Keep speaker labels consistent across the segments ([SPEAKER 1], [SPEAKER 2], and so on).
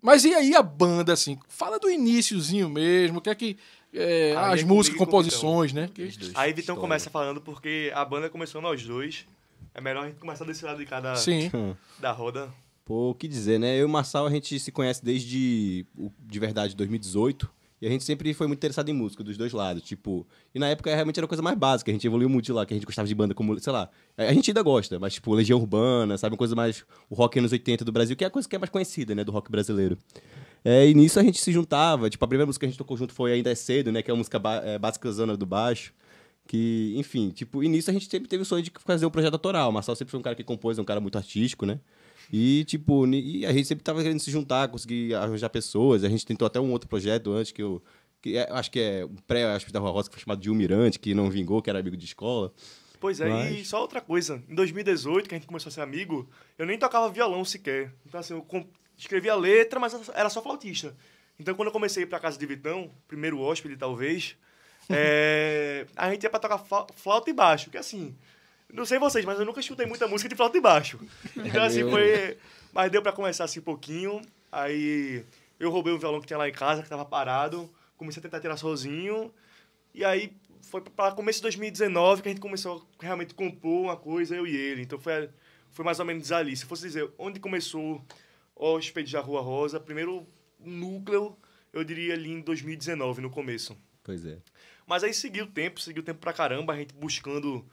[SPEAKER 1] Mas e aí a banda, assim? Fala do iníciozinho mesmo, o que é que. É, é as é músicas, composições, né? Que... Aí Vitão História. começa falando porque a banda começou nós dois. É melhor a gente começar desse lado de cada Sim. da roda. Pô, o que dizer, né? Eu e o Marçal, a gente se conhece desde, de verdade, 2018. E a gente sempre foi muito interessado em música, dos dois lados, tipo... E na época realmente era a coisa mais básica, a gente evoluiu muito de lá, que a gente gostava de banda como, sei lá... A gente ainda gosta, mas tipo, Legião Urbana, sabe? Uma coisa mais... O rock anos 80 do Brasil, que é a coisa que é mais conhecida, né? Do rock brasileiro. É, e nisso a gente se juntava, tipo, a primeira música que a gente tocou junto foi Ainda É Cedo, né? Que é uma música é, básica zona do baixo. Que, enfim, tipo, e nisso a gente sempre teve o sonho de fazer um projeto autoral. O Marcel sempre foi um cara que compôs, é um cara muito artístico, né? E, tipo, e a gente sempre tava querendo se juntar, conseguir arranjar pessoas. A gente tentou até um outro projeto antes que eu. Que é, acho que é um pré-hospital Rosa, que foi chamado de Umirante que não vingou, que era amigo de escola. Pois é, Mas... e só outra coisa. Em 2018, que a gente começou a ser amigo, eu nem tocava violão sequer. Então, assim, eu escrevia letra, mas era só flautista. Então, quando eu comecei para casa de Vitão, primeiro hóspede talvez, é... a gente ia para tocar flauta e baixo, que assim, não sei vocês, mas eu nunca escutei muita música de flauta e baixo. Então, assim, foi... Mas deu para começar, assim, pouquinho. Aí, eu roubei um violão que tinha lá em casa, que tava parado. Comecei a tentar tirar sozinho. E aí, foi para começo de 2019 que a gente começou a realmente compor uma coisa, eu e ele. Então, foi, foi mais ou menos ali. Se fosse dizer onde começou o Hóspede da Rua Rosa, primeiro núcleo, eu diria ali em 2019, no começo. Pois é. Mas aí seguiu o tempo, seguiu o tempo pra caramba, a gente buscando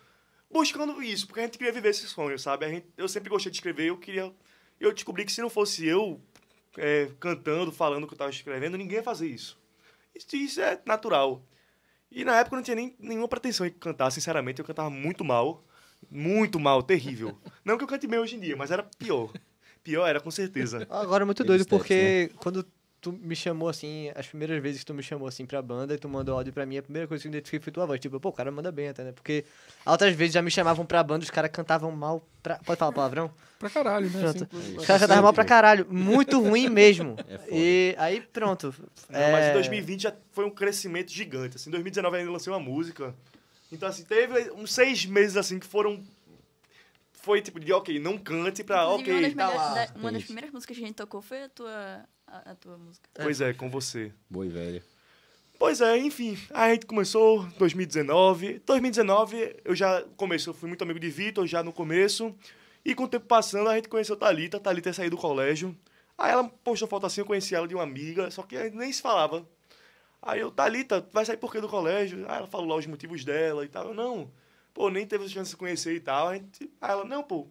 [SPEAKER 1] buscando isso, porque a gente queria viver esse sonho, sabe? Gente, eu sempre gostei de escrever, eu queria. Eu descobri que se não fosse eu é, cantando, falando o que eu estava escrevendo, ninguém ia fazer isso. isso. Isso é natural. E na época eu não tinha nem, nenhuma pretensão em cantar, sinceramente, eu cantava muito mal. Muito mal, terrível. não que eu cante bem hoje em dia, mas era pior. Pior era, com certeza. Agora é muito doido, porque né? quando tu me chamou assim, as primeiras vezes que tu me chamou assim pra banda e tu mandou áudio pra mim, a primeira coisa que eu identifiquei foi tua voz. Tipo, pô, o cara manda bem até, né? Porque outras vezes já me chamavam pra banda, os caras cantavam mal pra. Pode falar palavrão? pra caralho, né? Pronto. Assim, os caras cantavam mal pra caralho. Muito ruim mesmo. É foda. E aí, pronto. Não, é... Mas em 2020 é. já foi um crescimento gigante. Assim, em 2019 ainda lancei uma música. Então, assim, teve uns seis meses assim que foram foi tipo de ok, não cante pra ok, uma tá melhores, lá. Da, uma das primeiras músicas que a gente tocou foi a tua, a, a tua música. É. Pois é, com você. Boa e velha. Pois é, enfim, a gente começou 2019. 2019 eu já comecei, eu fui muito amigo de Vitor já no começo. E com o tempo passando, a gente conheceu Talita, Talita saiu do colégio. Aí ela postou foto assim, eu conheci ela de uma amiga, só que a gente nem se falava. Aí eu, Talita, vai sair por quê do colégio? Aí ela falou lá os motivos dela e tal. Eu, não, pô, nem teve chance de se conhecer e tal. A gente, aí ela, não, pô,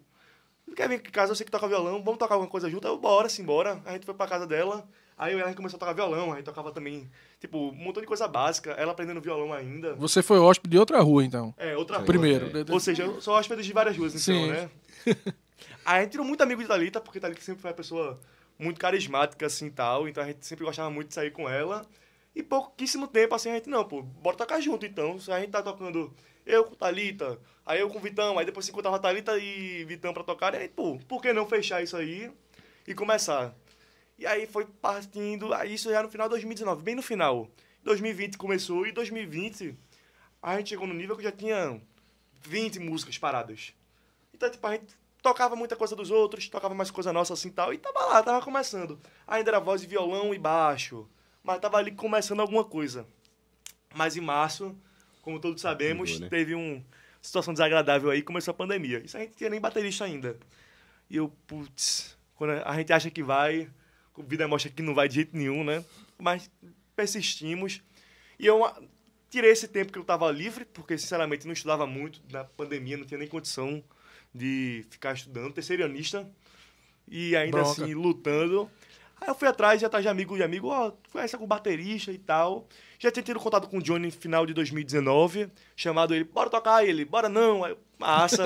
[SPEAKER 1] não quer vir aqui em casa, eu sei que toca violão, vamos tocar alguma coisa junto? Aí eu, bora, sim, bora. A gente foi pra casa dela, aí ela começou a tocar violão, aí tocava também, tipo, um montão de coisa básica, ela aprendendo violão ainda. Você foi hóspede de outra rua, então? É, outra rua. Primeiro. É. Ou seja, eu sou hóspede de várias ruas, então, sim. né? aí a gente tirou muito amigo de Thalita, porque Thalita sempre foi uma pessoa muito carismática, assim, tal, então a gente sempre gostava muito de sair com ela. E pouquíssimo tempo, assim, a gente, não, pô, bora tocar junto, então. Se a gente tá tocando eu com Thalita, aí eu com Vitão, aí depois se encontrava Thalita e Vitão pra tocar, e aí, pô, por que não fechar isso aí e começar? E aí foi partindo, aí isso já no final de 2019, bem no final. 2020 começou e 2020 a gente chegou no nível que já tinha 20 músicas paradas. Então, tipo, a gente tocava muita coisa dos outros, tocava mais coisa nossa assim tal, e tava lá, tava começando. Ainda era voz e violão e baixo, mas tava ali começando alguma coisa. Mas em março como todos tá sabemos, Mudou, né? teve uma situação desagradável aí, começou a pandemia. Isso a gente tinha nem baterista ainda. E eu, putz, quando a gente acha que vai, a vida mostra que não vai de jeito nenhum, né? Mas persistimos. E eu tirei esse tempo que eu estava livre, porque, sinceramente, não estudava muito na pandemia, não tinha nem condição de ficar estudando, terceirianista. E ainda assim, lutando. Aí eu fui atrás, já atrás de amigo de amigo, ó, oh, conhece algum baterista e tal. Já tinha tido contato com o Johnny no final de 2019, chamado ele, bora tocar ele, bora não. Aí, massa.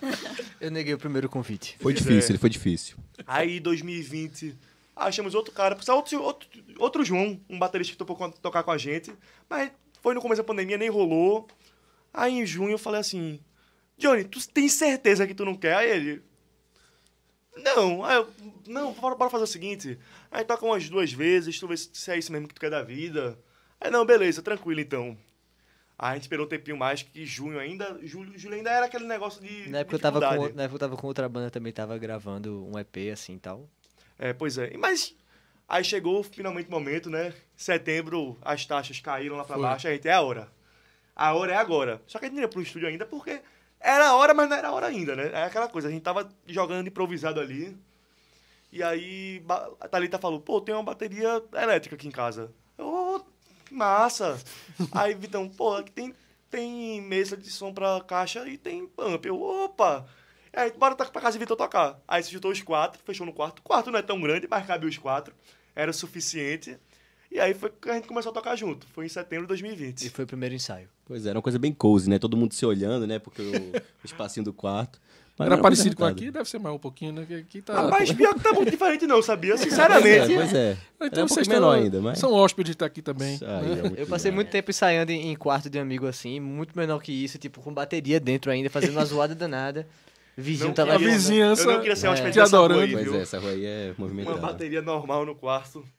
[SPEAKER 1] eu neguei o primeiro convite. Foi difícil, é. ele foi difícil. Aí 2020, achamos outro cara, outro, outro, outro João, um baterista que topou tocar com a gente, mas foi no começo da pandemia, nem rolou. Aí em junho eu falei assim, Johnny, tu tem certeza que tu não quer? Aí ele, não, aí eu, não, bora, bora fazer o seguinte. Aí toca umas duas vezes, tu vê se é isso mesmo que tu quer da vida. Aí não, beleza, tranquilo então. Aí a gente esperou um tempinho mais, que junho ainda, julho, julho ainda era aquele negócio de. Na época, eu tava com, na época eu tava com outra banda também, tava gravando um EP assim e tal. É, pois é. Mas aí chegou finalmente o momento, né? Setembro, as taxas caíram lá pra Foi. baixo, a gente é a hora. A hora é agora. Só que a gente não ia pro estúdio ainda porque era hora, mas não era hora ainda, né? É aquela coisa, a gente tava jogando improvisado ali. E aí a Thalita falou, pô, tem uma bateria elétrica aqui em casa. Eu, oh, massa! aí Vitão, pô, aqui tem, tem mesa de som pra caixa e tem pump Eu, opa! Aí, bora pra casa e Vitão tocar. Aí se juntou os quatro, fechou no quarto. O quarto não é tão grande, mas cabia os quatro. Era o suficiente. E aí foi que a gente começou a tocar junto. Foi em setembro de 2020. E foi o primeiro ensaio. Pois é, era uma coisa bem cozy, né? Todo mundo se olhando, né? Porque o, espacinho do quarto. Mas era parecido com aqui, deve ser mais um pouquinho, né? Aqui tá... Ah, mas pior que tá muito diferente não, sabia? É, Sinceramente. Pois é, pois é. Então, um vocês menor estão, ainda, mas... São hóspedes tá aqui também. É né? eu passei legal. muito tempo ensaiando em, quarto de um amigo assim, muito menor que isso, tipo, com bateria dentro ainda, fazendo uma zoada danada. Vizinho tava A vizinhança. Eu não queria ser é, de adorando. Né? Pois é, essa rua aí é movimentada. Uma bateria normal no quarto.